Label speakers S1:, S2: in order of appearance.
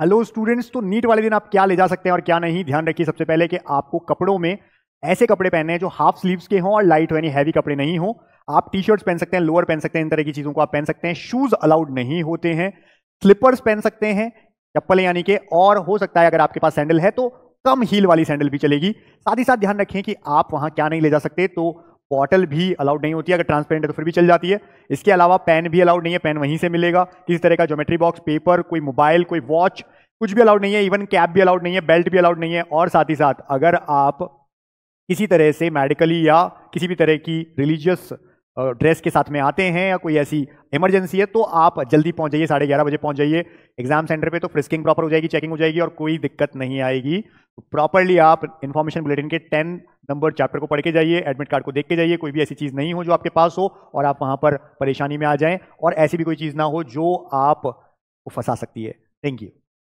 S1: hello students तो NEET वाले दिन आप क्या ले जा सकते हैं और क्या नहीं ध्यान रखिए सबसे पहले कि आपको कपड़ों में ऐसे कपड़े पहने हैं जो हाफ स्लीव्स के हों और लाइट यानी हैवी कपड़े नहीं हों आप टी शर्ट्स पहन सकते हैं लोअर पहन सकते हैं इन तरह की चीज़ों को आप पहन सकते हैं शूज़ अलाउड नहीं होते हैं स्लिपर्स पहन सकते हैं चप्पलें यानी कि और हो सकता है अगर आपके पास सैंडल है तो कम हील वाली सैंडल भी चलेगी साथ ही साथ ध्यान रखें कि आप वहाँ क्या नहीं ले जा सकते तो बॉटल भी अलाउड नहीं होती है अगर ट्रांसपेरेंट है तो फिर भी चल जाती है इसके अलावा पेन भी अलाउड नहीं है पेन वहीं से मिलेगा किसी तरह का ज्योमेट्री बॉक्स पेपर कोई मोबाइल कोई वॉच कुछ भी अलाउड नहीं है इवन कैप भी अलाउड नहीं है बेल्ट भी अलाउड नहीं है और साथ ही साथ अगर आप किसी तरह से मेडिकली या किसी भी तरह की रिलीजियस ड्रेस के साथ में आते हैं या कोई ऐसी इमरजेंसी है तो आप जल्दी पहुंच जाइए साढ़े ग्यारह बजे पहुंच जाइए एग्जाम सेंटर पे तो फ्रिस्किंग प्रॉपर हो जाएगी चेकिंग हो जाएगी और कोई दिक्कत नहीं आएगी प्रॉपरली आप इन्फॉर्मेशन बुलेटिन के टेन नंबर चैप्टर को पढ़ के जाइए एडमिट कार्ड को देख के जाइए कोई भी ऐसी चीज़ नहीं हो जो आपके पास हो और आप वहाँ पर परेशानी में आ जाएँ और ऐसी भी कोई चीज़ ना हो जो आप फंसा सकती है थैंक यू